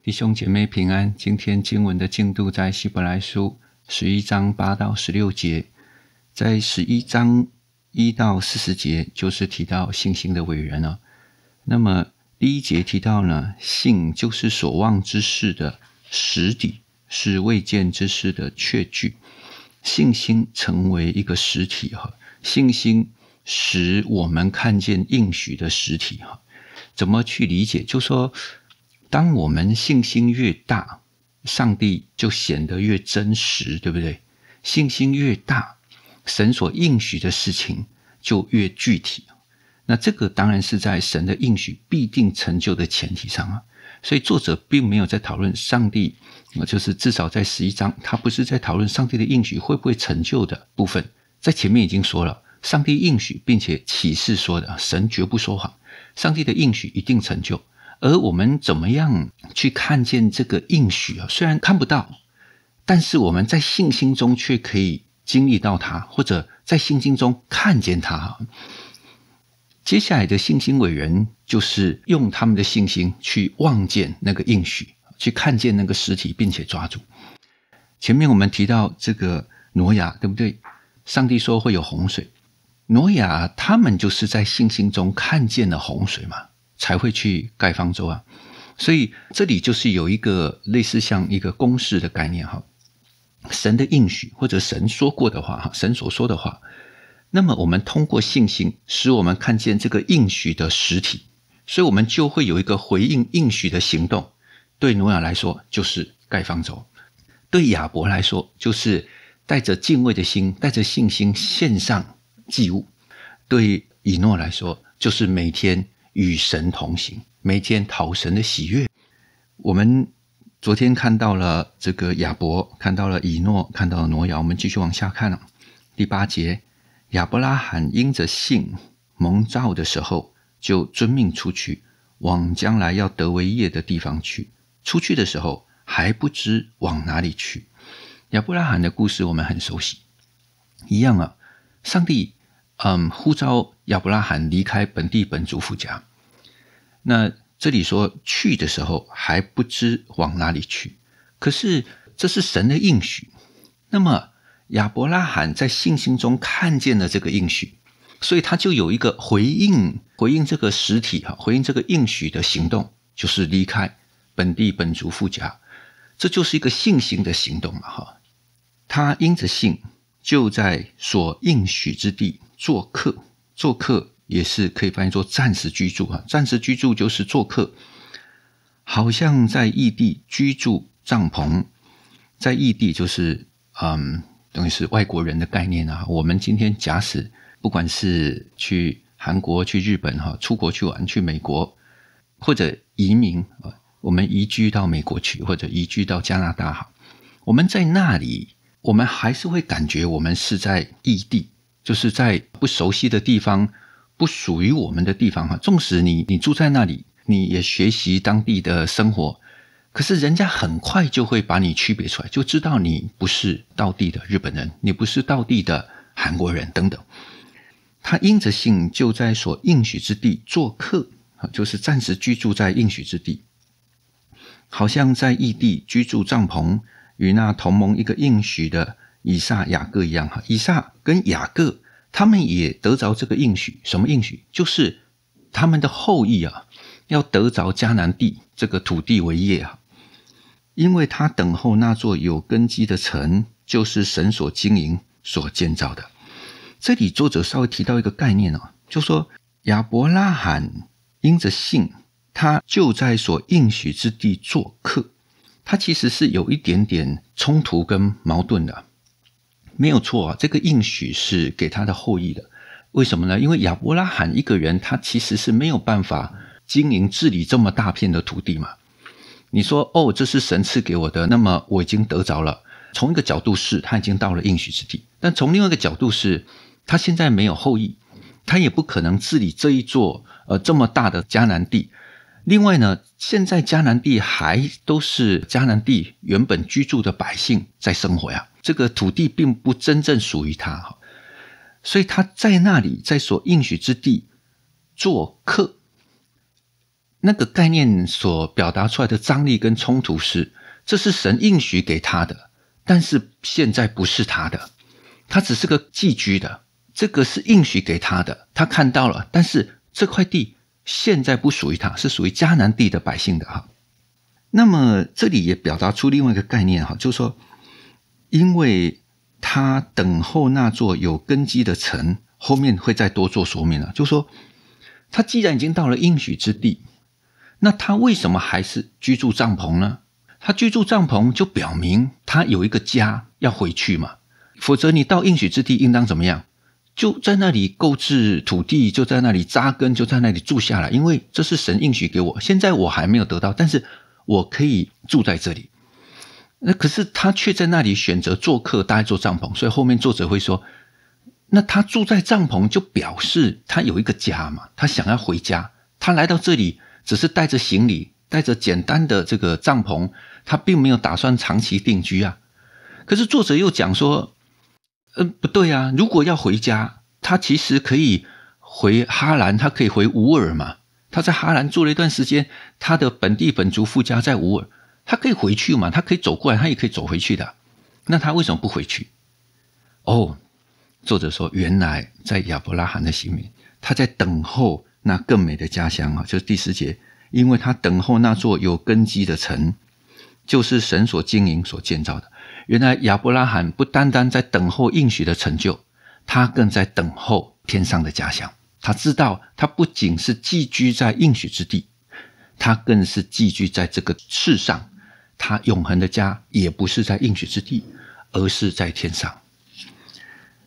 弟兄姐妹平安。今天经文的进度在希伯来书十一章八到十六节，在十一章一到四十节就是提到信心的伟人了。那么第一节提到呢，信就是所望之事的实底，是未见之事的确据。信心成为一个实体哈，信心使我们看见应许的实体哈。怎么去理解？就说。当我们信心越大，上帝就显得越真实，对不对？信心越大，神所应许的事情就越具体。那这个当然是在神的应许必定成就的前提上啊。所以作者并没有在讨论上帝，就是至少在十一章，他不是在讨论上帝的应许会不会成就的部分，在前面已经说了，上帝应许并且启示说的，神绝不说谎，上帝的应许一定成就。而我们怎么样去看见这个应许啊？虽然看不到，但是我们在信心中却可以经历到它，或者在信心中看见它。接下来的信心伟人就是用他们的信心去望见那个应许，去看见那个实体，并且抓住。前面我们提到这个挪亚，对不对？上帝说会有洪水，挪亚他们就是在信心中看见了洪水嘛。才会去盖方舟啊，所以这里就是有一个类似像一个公式的概念哈，神的应许或者神说过的话哈，神所说的话，那么我们通过信心使我们看见这个应许的实体，所以我们就会有一个回应应许的行动。对挪亚来说就是盖方舟，对亚伯来说就是带着敬畏的心，带着信心献上祭物，对以诺来说就是每天。与神同行，没见讨神的喜悦。我们昨天看到了这个亚伯，看到了以诺，看到了挪亚。我们继续往下看，第八节，亚伯拉罕因着信蒙召的时候，就遵命出去，往将来要得为业的地方去。出去的时候还不知往哪里去。亚伯拉罕的故事我们很熟悉，一样啊，上帝，嗯，呼召。亚伯拉罕离开本地本族父家，那这里说去的时候还不知往哪里去，可是这是神的应许。那么亚伯拉罕在信心中看见了这个应许，所以他就有一个回应，回应这个实体哈，回应这个应许的行动就是离开本地本族父家，这就是一个信心的行动嘛哈。他因着信就在所应许之地做客。做客也是可以翻译做暂时居住哈，暂时居住就是做客，好像在异地居住帐篷，在异地就是嗯，等于是外国人的概念啊。我们今天假使不管是去韩国、去日本哈，出国去玩，去美国或者移民，啊，我们移居到美国去或者移居到加拿大哈，我们在那里，我们还是会感觉我们是在异地。就是在不熟悉的地方，不属于我们的地方哈，纵使你你住在那里，你也学习当地的生活，可是人家很快就会把你区别出来，就知道你不是道地的日本人，你不是道地的韩国人等等。他因着性就在所应许之地做客啊，就是暂时居住在应许之地，好像在异地居住帐篷，与那同盟一个应许的。以撒、雅各一样哈，以撒跟雅各他们也得着这个应许，什么应许？就是他们的后裔啊，要得着迦南地这个土地为业啊。因为他等候那座有根基的城，就是神所经营、所建造的。这里作者稍微提到一个概念哦，就说亚伯拉罕因着信，他就在所应许之地做客，他其实是有一点点冲突跟矛盾的。没有错啊，这个应许是给他的后裔的。为什么呢？因为亚伯拉罕一个人，他其实是没有办法经营治理这么大片的土地嘛。你说哦，这是神赐给我的，那么我已经得着了。从一个角度是，他已经到了应许之地；但从另外一个角度是，他现在没有后裔，他也不可能治理这一座呃这么大的迦南地。另外呢，现在迦南地还都是迦南地原本居住的百姓在生活呀。这个土地并不真正属于他哈，所以他在那里，在所应许之地做客。那个概念所表达出来的张力跟冲突是：这是神应许给他的，但是现在不是他的，他只是个寄居的。这个是应许给他的，他看到了，但是这块地现在不属于他，是属于迦南地的百姓的哈。那么这里也表达出另外一个概念哈，就是说。因为他等候那座有根基的城，后面会再多做说明了。就说他既然已经到了应许之地，那他为什么还是居住帐篷呢？他居住帐篷就表明他有一个家要回去嘛。否则你到应许之地，应当怎么样？就在那里购置土地，就在那里扎根，就在那里住下来。因为这是神应许给我，现在我还没有得到，但是我可以住在这里。那可是他却在那里选择做客，搭做帐篷，所以后面作者会说：“那他住在帐篷，就表示他有一个家嘛，他想要回家。他来到这里，只是带着行李，带着简单的这个帐篷，他并没有打算长期定居啊。可是作者又讲说，嗯，不对啊，如果要回家，他其实可以回哈兰，他可以回乌尔嘛。他在哈兰住了一段时间，他的本地本族富家在乌尔。”他可以回去嘛？他可以走过来，他也可以走回去的。那他为什么不回去？哦，作者说，原来在亚伯拉罕的心里，他在等候那更美的家乡啊，就是第十节，因为他等候那座有根基的城，就是神所经营、所建造的。原来亚伯拉罕不单单在等候应许的成就，他更在等候天上的家乡。他知道，他不仅是寄居在应许之地，他更是寄居在这个世上。他永恒的家也不是在应许之地，而是在天上。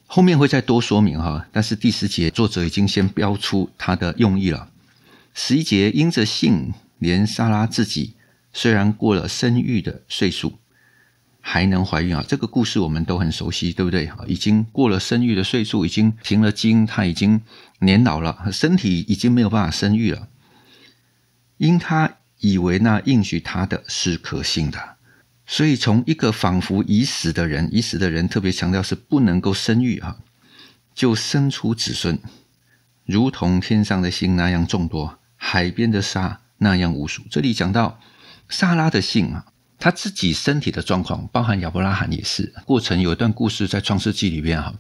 后面会再多说明哈，但是第十节作者已经先标出他的用意了。十一节因着性，连莎拉自己虽然过了生育的岁数，还能怀孕啊。这个故事我们都很熟悉，对不对？已经过了生育的岁数，已经停了经，他已经年老了，身体已经没有办法生育了。因他。以为那应许他的是可信的，所以从一个仿佛已死的人，已死的人特别强调是不能够生育啊，就生出子孙，如同天上的星那样众多，海边的沙那样无数。这里讲到萨拉的姓啊，他自己身体的状况，包含亚伯拉罕也是。过程有一段故事在创世纪里面哈，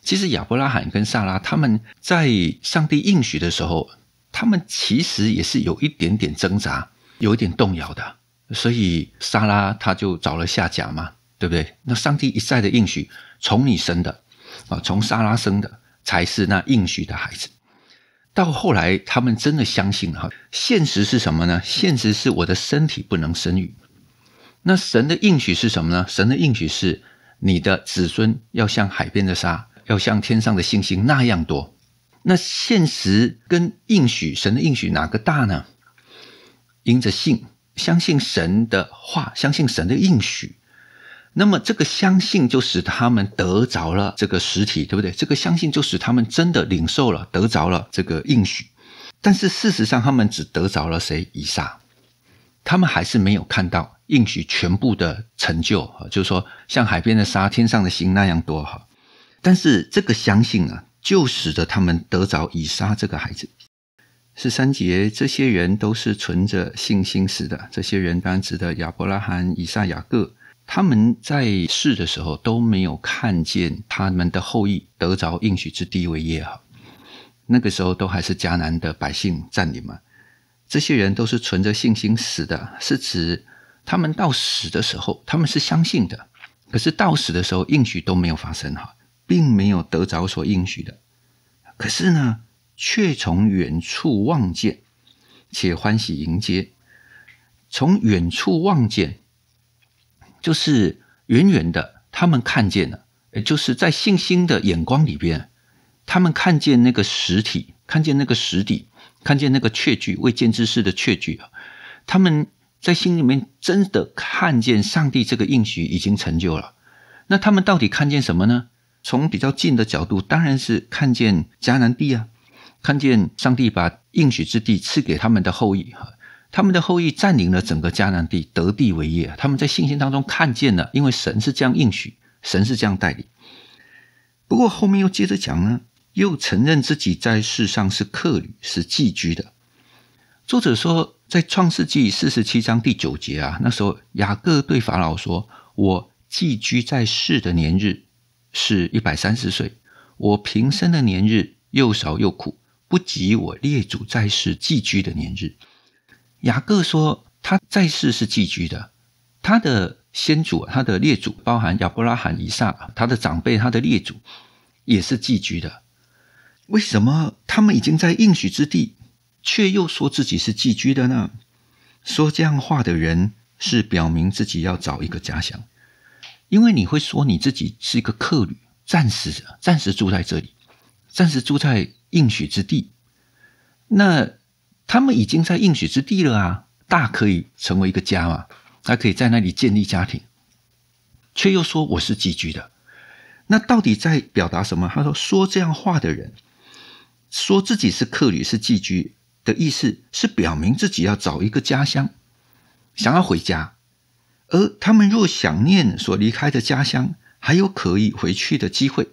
其实亚伯拉罕跟萨拉他们在上帝应许的时候，他们其实也是有一点点挣扎。有一点动摇的，所以莎拉他就找了下家嘛，对不对？那上帝一再的应许，从你生的啊，从莎拉生的才是那应许的孩子。到后来他们真的相信了，现实是什么呢？现实是我的身体不能生育。那神的应许是什么呢？神的应许是你的子孙要像海边的沙，要像天上的星星那样多。那现实跟应许，神的应许哪个大呢？凭着信，相信神的话，相信神的应许，那么这个相信就使他们得着了这个实体，对不对？这个相信就使他们真的领受了，得着了这个应许。但是事实上，他们只得着了谁？以撒。他们还是没有看到应许全部的成就就是说，像海边的沙，天上的星那样多哈。但是这个相信啊，就使得他们得着以撒这个孩子。十三节，这些人都是存着信心死的。这些人当然指的亚伯拉罕、以撒、雅各。他们在世的时候都没有看见他们的后裔得着应许之地位也好，那个时候都还是迦南的百姓占领嘛。这些人都是存着信心死的，是指他们到死的时候，他们是相信的。可是到死的时候，应许都没有发生哈，并没有得着所应许的。可是呢？却从远处望见，且欢喜迎接。从远处望见，就是远远的，他们看见了，就是在信心的眼光里边，他们看见那个实体，看见那个实体，看见那个确据，未见之事的确据啊！他们在心里面真的看见上帝这个应许已经成就了。那他们到底看见什么呢？从比较近的角度，当然是看见迦南地啊。看见上帝把应许之地赐给他们的后裔，哈，他们的后裔占领了整个迦南地，得地为业。他们在信心当中看见了，因为神是这样应许，神是这样带领。不过后面又接着讲呢，又承认自己在世上是客旅，是寄居的。作者说，在创世纪四十七章第九节啊，那时候雅各对法老说：“我寄居在世的年日是一百三十岁，我平生的年日又少又苦。”不及我列祖在世寄居的年日。雅各说：“他在世是寄居的，他的先祖、他的列祖，包含亚伯拉罕、以撒，他的长辈、他的列祖也是寄居的。为什么他们已经在应许之地，却又说自己是寄居的呢？说这样话的人，是表明自己要找一个家乡。因为你会说你自己是一个客旅，暂时、暂时住在这里，暂时住在。”应许之地，那他们已经在应许之地了啊，大可以成为一个家嘛，还可以在那里建立家庭，却又说我是寄居的，那到底在表达什么？他说说这样话的人，说自己是客旅是寄居的意思，是表明自己要找一个家乡，想要回家，而他们若想念所离开的家乡，还有可以回去的机会，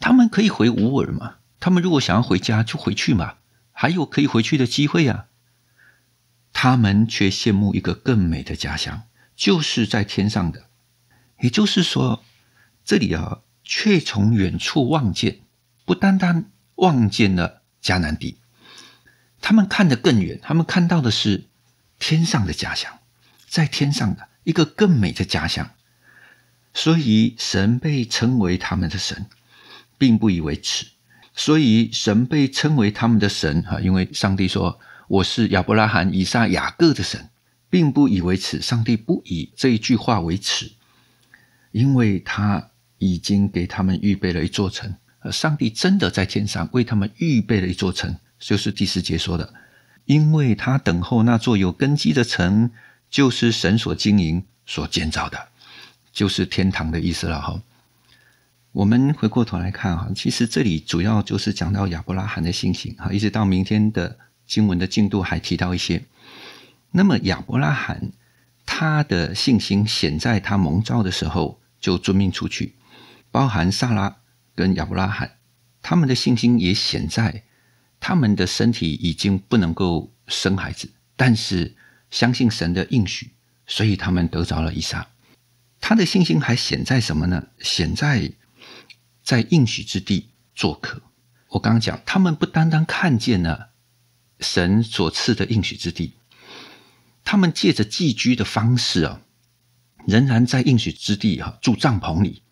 他们可以回乌尔吗？他们如果想要回家，就回去嘛，还有可以回去的机会呀。他们却羡慕一个更美的家乡，就是在天上的。也就是说，这里啊，却从远处望见，不单单望见了迦南地，他们看得更远，他们看到的是天上的家乡，在天上的一个更美的家乡。所以，神被称为他们的神，并不以为耻。所以神被称为他们的神啊，因为上帝说我是亚伯拉罕、以撒、雅各的神，并不以为耻。上帝不以这一句话为耻，因为他已经给他们预备了一座城。上帝真的在天上为他们预备了一座城，就是第四节说的，因为他等候那座有根基的城，就是神所经营、所建造的，就是天堂的意思了哈。我们回过头来看哈，其实这里主要就是讲到亚伯拉罕的信心哈，一直到明天的经文的进度还提到一些。那么亚伯拉罕他的信心显在他蒙召的时候就遵命出去，包含萨拉跟亚伯拉罕他们的信心也显在他们的身体已经不能够生孩子，但是相信神的应许，所以他们得着了以撒。他的信心还显在什么呢？显在。在应许之地做客，我刚刚讲，他们不单单看见了神所赐的应许之地，他们借着寄居的方式啊，仍然在应许之地哈住帐篷里，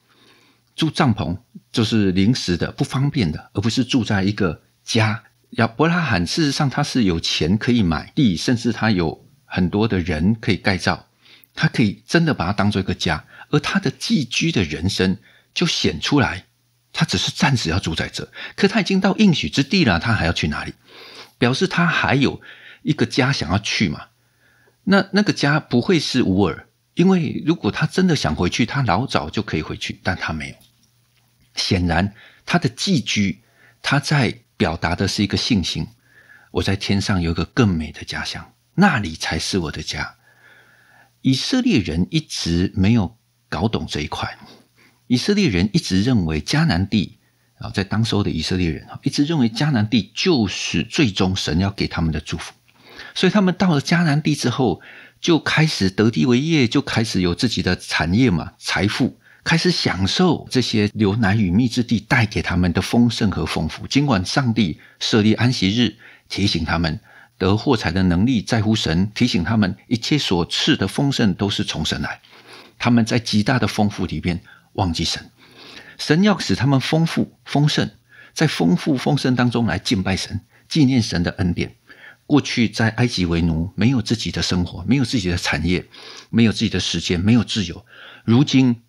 住帐篷就是临时的不方便的，而不是住在一个家。亚伯拉罕事实上他是有钱可以买地，甚至他有很多的人可以盖造，他可以真的把它当做一个家，而他的寄居的人生就显出来。他只是暂时要住在这，可他已经到应许之地了，他还要去哪里？表示他还有一个家想要去嘛？那那个家不会是乌尔，因为如果他真的想回去，他老早就可以回去，但他没有。显然，他的寄居，他在表达的是一个信心：我在天上有一个更美的家乡，那里才是我的家。以色列人一直没有搞懂这一块。以色列人一直认为迦南地啊，在当时候的以色列人啊，一直认为迦南地就是最终神要给他们的祝福，所以他们到了迦南地之后，就开始得地为业，就开始有自己的产业嘛，财富，开始享受这些流奶与蜜之地带给他们的丰盛和丰富。尽管上帝设立安息日提醒他们得货财的能力在乎神，提醒他们一切所赐的丰盛都是从神来，他们在极大的丰富里边。忘记神，神要使他们丰富丰盛，在丰富丰盛当中来敬拜神，纪念神的恩典。过去在埃及为奴，没有自己的生活，没有自己的产业，没有自己的时间，没有自由。如今，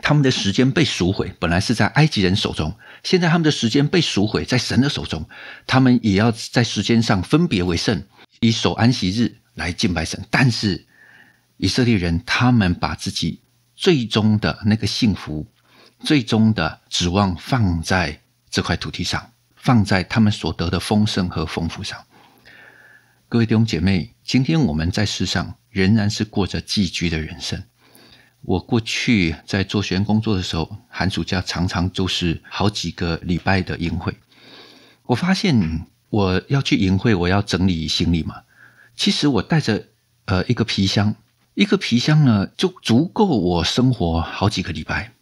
他们的时间被赎回，本来是在埃及人手中，现在他们的时间被赎回在神的手中。他们也要在时间上分别为圣，以守安息日来敬拜神。但是以色列人，他们把自己。最终的那个幸福，最终的指望放在这块土地上，放在他们所得的丰盛和丰富上。各位弟兄姐妹，今天我们在世上仍然是过着寄居的人生。我过去在做学员工作的时候，寒暑假常常就是好几个礼拜的营会。我发现我要去营会，我要整理行李嘛。其实我带着呃一个皮箱。一个皮箱呢，就足够我生活好几个礼拜。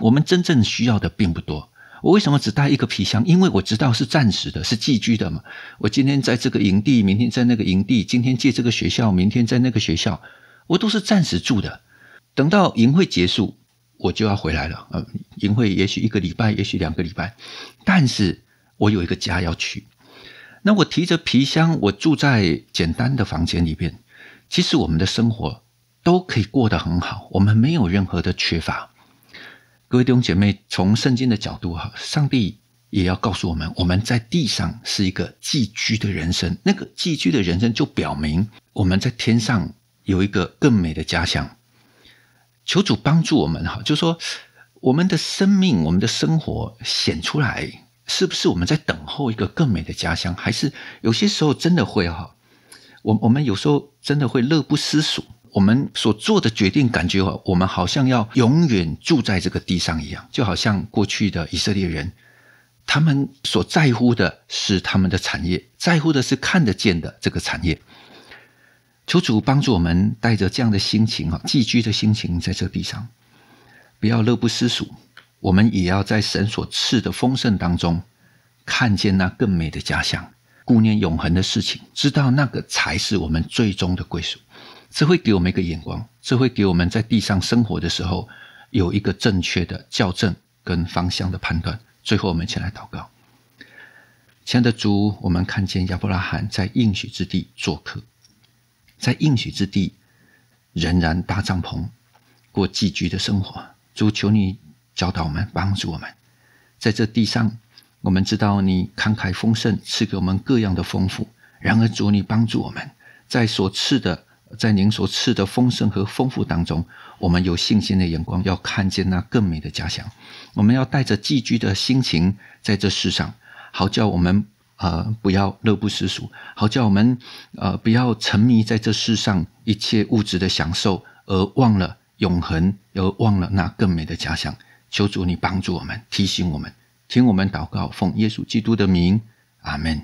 我们真正需要的并不多。我为什么只带一个皮箱？因为我知道是暂时的，是寄居的嘛。我今天在这个营地，明天在那个营地；今天借这个学校，明天在那个学校，我都是暂时住的。等到营会结束，我就要回来了。呃，营会也许一个礼拜，也许两个礼拜，但是我有一个家要去。那我提着皮箱，我住在简单的房间里边。其实我们的生活都可以过得很好，我们没有任何的缺乏。各位弟兄姐妹，从圣经的角度哈，上帝也要告诉我们，我们在地上是一个寄居的人生。那个寄居的人生，就表明我们在天上有一个更美的家乡。求主帮助我们哈，就说我们的生命、我们的生活显出来，是不是我们在等候一个更美的家乡？还是有些时候真的会哈？我我们有时候真的会乐不思蜀，我们所做的决定，感觉哦，我们好像要永远住在这个地上一样，就好像过去的以色列人，他们所在乎的是他们的产业，在乎的是看得见的这个产业。求主帮助我们带着这样的心情啊，寄居的心情，在这地上，不要乐不思蜀，我们也要在神所赐的丰盛当中，看见那更美的家乡。顾念永恒的事情，知道那个才是我们最终的归属，这会给我们一个眼光，这会给我们在地上生活的时候有一个正确的校正跟方向的判断。最后，我们一起来祷告。亲爱的主，我们看见亚伯拉罕在应许之地做客，在应许之地仍然搭帐篷过寄居的生活。主，求你教导我们，帮助我们在这地上。我们知道你慷慨丰盛，赐给我们各样的丰富。然而，主你帮助我们在所赐的，在您所赐的丰盛和丰富当中，我们有信心的眼光要看见那更美的家乡。我们要带着寄居的心情在这世上，好叫我们呃不要乐不思蜀，好叫我们呃不要沉迷在这世上一切物质的享受而忘了永恒，而忘了那更美的家乡。求主你帮助我们，提醒我们。请我们祷告，奉耶稣基督的名，阿门。